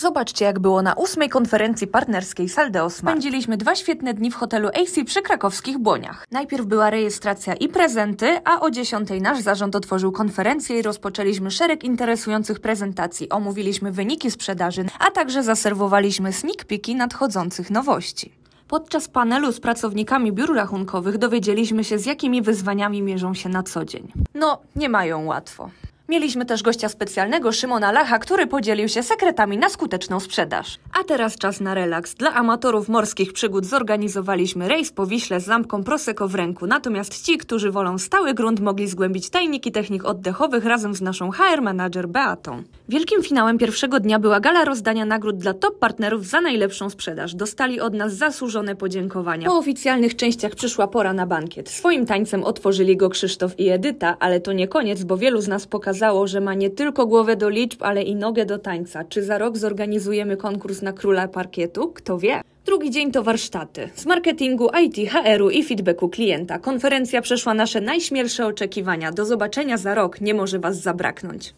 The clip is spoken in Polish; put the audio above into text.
Zobaczcie, jak było na ósmej konferencji partnerskiej Saldeo Smart. Spędziliśmy dwa świetne dni w hotelu AC przy krakowskich Błoniach. Najpierw była rejestracja i prezenty, a o dziesiątej nasz zarząd otworzył konferencję i rozpoczęliśmy szereg interesujących prezentacji. Omówiliśmy wyniki sprzedaży, a także zaserwowaliśmy sneak peeki nadchodzących nowości. Podczas panelu z pracownikami biur rachunkowych dowiedzieliśmy się, z jakimi wyzwaniami mierzą się na co dzień. No, nie mają łatwo. Mieliśmy też gościa specjalnego Szymona Lacha, który podzielił się sekretami na skuteczną sprzedaż. A teraz czas na relaks. Dla amatorów morskich przygód zorganizowaliśmy rejs po Wiśle z lampką Prosecco w ręku, natomiast ci, którzy wolą stały grunt, mogli zgłębić tajniki technik oddechowych razem z naszą HR manager Beatą. Wielkim finałem pierwszego dnia była gala rozdania nagród dla top partnerów za najlepszą sprzedaż. Dostali od nas zasłużone podziękowania. Po oficjalnych częściach przyszła pora na bankiet. Swoim tańcem otworzyli go Krzysztof i Edyta, ale to nie koniec, bo wielu z nas pokazało okazało, że ma nie tylko głowę do liczb, ale i nogę do tańca. Czy za rok zorganizujemy konkurs na króla parkietu? Kto wie? Drugi dzień to warsztaty. Z marketingu, IT, HR-u i feedbacku klienta. Konferencja przeszła nasze najśmielsze oczekiwania. Do zobaczenia za rok, nie może Was zabraknąć.